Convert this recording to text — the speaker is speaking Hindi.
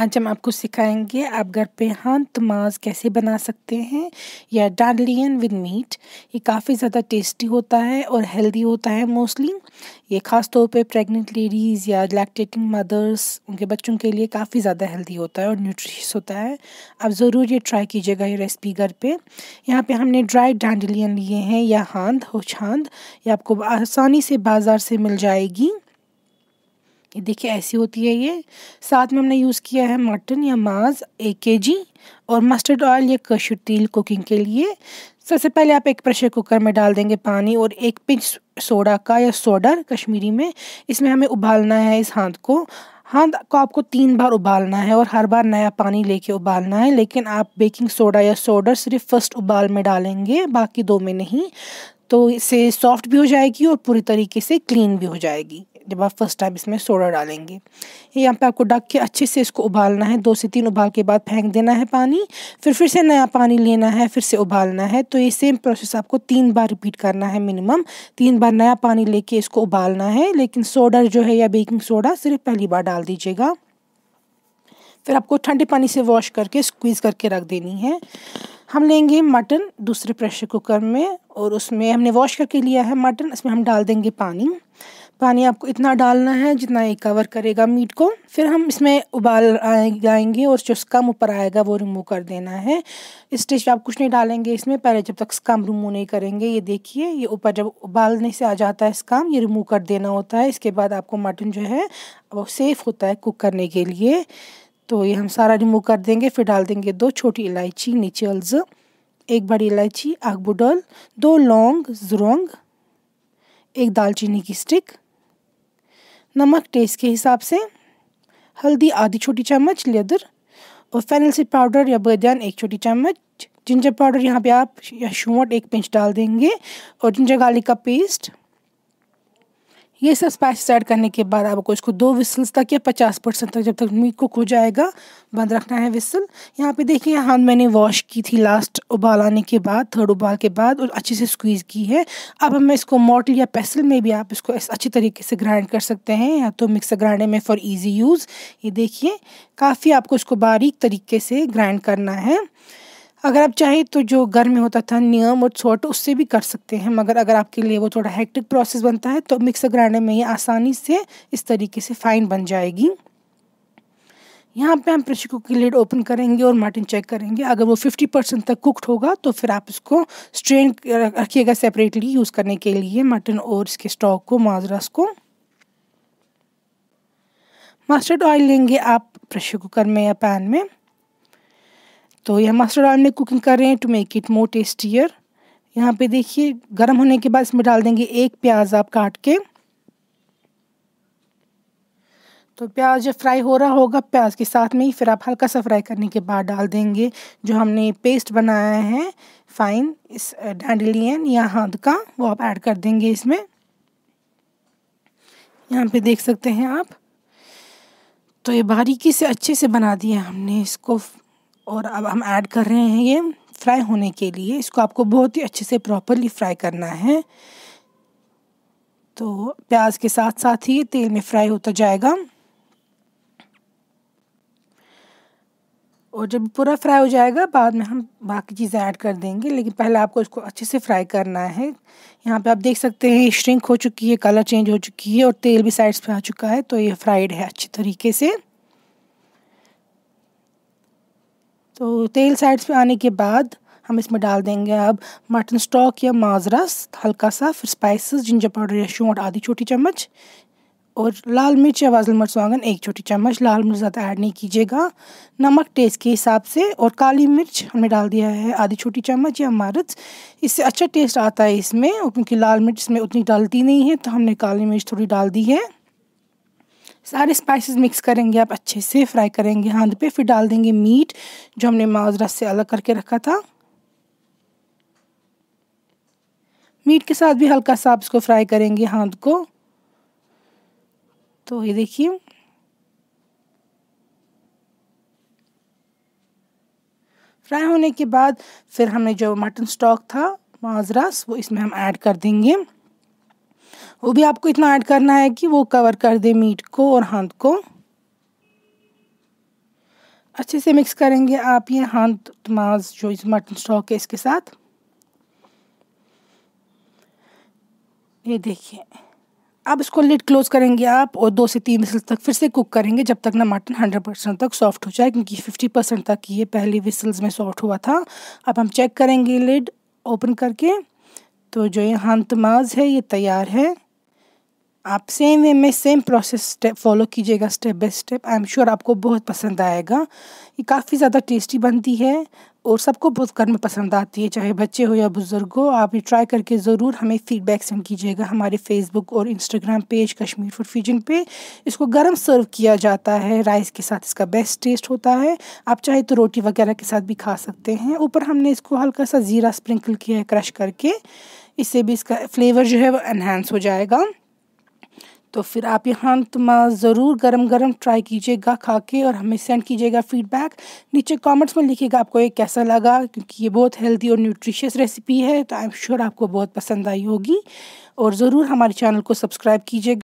आज हम आपको सिखाएंगे आप घर पे हाथ माज कैसे बना सकते हैं या डार्लियन विद मीट ये काफ़ी ज़्यादा टेस्टी होता है और हेल्दी होता है मोस्टली ये ख़ास तौर पे प्रेग्नेंट लेडीज़ या लैक्टेटिंग मदर्स उनके बच्चों के लिए काफ़ी ज़्यादा हेल्दी होता है और न्यूट्रिश होता है आप ज़रूर ये ट्राई कीजिएगा ये रेसिपी घर पे यहाँ पे हमने ड्राई डांडलियन लिए हैं या हांद हो छांद ये आपको आसानी से बाज़ार से मिल जाएगी ये देखिए ऐसी होती है ये साथ में हमने यूज़ किया है मटन या मांस एक के जी और मस्टर्ड ऑयल या कशु तेल कुकिंग के लिए सबसे पहले आप एक प्रेशर कुकर में डाल देंगे पानी और एक पिंच सोडा का या सोडर कश्मीरी में इसमें हमें उबालना है इस हाथ को हाथ को आपको तीन बार उबालना है और हर बार नया पानी लेके उबालना है लेकिन आप बेकिंग सोडा या सोडर सिर्फ फर्स्ट उबाल में डालेंगे बाकी दो में नहीं तो इससे सॉफ्ट भी हो जाएगी और पूरी तरीके से क्लीन भी हो जाएगी जब आप फर्स्ट टाइम इसमें सोडा डालेंगे यहाँ पे आपको डक के अच्छे से इसको उबालना है दो से तीन उबाल के बाद फेंक देना है पानी फिर फिर से नया पानी लेना है फिर से उबालना है तो ये सेम प्रोसेस आपको तीन बार रिपीट करना है मिनिमम तीन बार नया पानी लेके इसको उबालना है लेकिन सोडा जो है या बेकिंग सोडा सिर्फ पहली बार डाल दीजिएगा फिर आपको ठंडे पानी से वॉश करके स्क्वीज़ करके रख देनी है हम लेंगे मटन दूसरे प्रेशर कुकर में और उसमें हमने वॉश करके लिया है मटन इसमें हम डाल देंगे पानी पानी आपको इतना डालना है जितना ये कवर करेगा मीट को फिर हम इसमें उबाल आएंगे और जो स्कम ऊपर आएगा वो रिमूव कर देना है इस स्टेज पर आप कुछ नहीं डालेंगे इसमें पहले जब तक स्कम रिमूव नहीं करेंगे ये देखिए ये ऊपर जब उबालने से आ जाता है स्कम ये रिमूव कर देना होता है इसके बाद आपको मटन जो है वो सेफ़ होता है कुक करने के लिए तो ये हम सारा रिमूव कर देंगे फिर डाल देंगे दो छोटी इलायची नीचे अल्ज एक बड़ी इलायची आग बुडल दो लौंग जुरोंग एक दालचीनी की स्टिक नमक टेस्ट के हिसाब से हल्दी आधी छोटी चम्मच लेदर और फैनल सीड पाउडर या बदयान एक छोटी चम्मच जिंजर पाउडर यहाँ पे आप या शूट एक पिंच डाल देंगे और जिंजर गार्लिक का पेस्ट ये सब स्पाइसेस ऐड करने के बाद आपको इसको दो विसल्स तक या पचास परसेंट तक जब तक मीट कुक हो जाएगा बंद रखना है विसल यहाँ पे देखिए यहाँ मैंने वॉश की थी लास्ट उबाल आने के बाद थर्ड उबाल के बाद और अच्छे से स्क्वीज़ की है अब हमें इसको मॉटल या पेसल में भी आप इसको इस अच्छी तरीके से ग्राइंड कर सकते हैं या तो मिक्सर ग्राइंडर में फॉर ईजी यूज़ ये देखिए काफ़ी आपको इसको बारीक तरीके से ग्राइंड करना है अगर आप चाहें तो जो घर में होता था नियम और छोट उससे भी कर सकते हैं मगर अगर आपके लिए वो थोड़ा हेक्टिक प्रोसेस बनता है तो मिक्सर ग्राइंडर में ये आसानी से इस तरीके से फाइन बन जाएगी यहाँ पे हम प्रेशर कुकर की लेड ओपन करेंगे और मार्टिन चेक करेंगे अगर वो 50 परसेंट तक कुकड होगा तो फिर आप इसको स्ट्रेन रखिएगा सेपरेटली यूज़ करने के लिए मटन और इसके स्टॉक को माजरास को मस्टर्ड ऑयल लेंगे आप प्रेशर कुकर में या पैन में तो यह ऑयल में कुकिंग कर रहे हैं to make it more tastier यहाँ पे देखिए गर्म होने के बाद इसमें डाल देंगे एक प्याज आप काट के तो प्याज जब फ्राई हो रहा होगा प्याज के साथ में ही फिर आप हल्का सा फ्राई करने के बाद डाल देंगे जो हमने पेस्ट बनाया है फाइन इस डैंडलियन या हाथ का वो आप ऐड कर देंगे इसमें यहाँ पे देख सकते हैं आप तो ये बारीकी से अच्छे से बना दिया हमने इसको और अब हम ऐड कर रहे हैं ये फ्राई होने के लिए इसको आपको बहुत ही अच्छे से प्रॉपरली फ्राई करना है तो प्याज के साथ साथ ही तेल में फ्राई होता जाएगा और जब पूरा फ्राई हो जाएगा बाद में हम बाकी चीज़ें ऐड कर देंगे लेकिन पहले आपको इसको अच्छे से फ्राई करना है यहाँ पे आप देख सकते हैं ये श्रिंक हो चुकी है कलर चेंज हो चुकी है और तेल भी साइड्स पे आ चुका है तो ये फ्राइड है अच्छे तरीके से तो तेल साइड्स पे आने के बाद हम इसमें डाल देंगे अब मटन स्टॉक या माजरस हल्का सा फिर स्पाइसेस जिंजर पाउडर या शोंट आधी छोटी चम्मच और लाल मिर्च या वाजल मिर्च वागन एक छोटी चम्मच लाल मिर्च ज़्यादा ऐड नहीं कीजिएगा नमक टेस्ट के हिसाब से और काली मिर्च हमने डाल दिया है आधी छोटी चम्मच या मर्च इससे अच्छा टेस्ट आता है इसमें क्योंकि लाल मिर्च इसमें उतनी डालती नहीं है तो हमने काली मिर्च थोड़ी डाल दी है सारे स्पाइसेस मिक्स करेंगे आप अच्छे से फ्राई करेंगे हाथ पे फिर डाल देंगे मीट जो हमने माजरा से अलग करके रखा था मीट के साथ भी हल्का सा आप इसको फ्राई करेंगे हाथ को तो ये देखिए फ्राई होने के बाद फिर हमने जो मटन स्टॉक था माजरास वो इसमें हम ऐड कर देंगे वो भी आपको इतना ऐड करना है कि वो कवर कर दे मीट को और हाथ को अच्छे से मिक्स करेंगे आप ये हाथ माज जो इस मटन स्टॉक है इसके साथ ये देखिए अब इसको लिड क्लोज करेंगे आप और दो से तीन विसल तक फिर से कुक करेंगे जब तक ना मटन हंड्रेड परसेंट तक सॉफ्ट हो जाए क्योंकि फिफ्टी परसेंट तक ये पहली विसल्स में सॉफ्ट हुआ था अब हम चेक करेंगे लिड ओपन करके तो जो ये हंतमाज है ये तैयार है आप सेम वे में सेम प्रोसेस स्टेप फॉलो कीजिएगा step by step I am sure आपको बहुत पसंद आएगा ये काफ़ी ज़्यादा टेस्टी बनती है और सबको बहुत घर में पसंद आती है चाहे बच्चे हो या बुज़ुर्ग हो आप ये ट्राई करके ज़रूर हमें फीडबैक सेंड कीजिएगा हमारे फेसबुक और Instagram page Kashmir food fusion पे इसको गर्म सर्व किया जाता है राइस के साथ इसका बेस्ट टेस्ट होता है आप चाहे तो रोटी वगैरह के साथ भी खा सकते हैं ऊपर हमने इसको हल्का सा ज़ीरा स्प्रिंकल किया है क्रश करके इससे भी इसका फ्लेवर जो है वो एनहेंस हो जाएगा तो फिर आप यहाँ तुम ज़रूर गरम गरम ट्राई कीजिएगा खा के और हमें सेंड कीजिएगा फीडबैक नीचे कमेंट्स में लिखिएगा आपको ये कैसा लगा क्योंकि ये बहुत हेल्दी और न्यूट्रिशियस रेसिपी है तो आई एम श्योर आपको बहुत पसंद आई होगी और ज़रूर हमारे चैनल को सब्सक्राइब कीजिएगा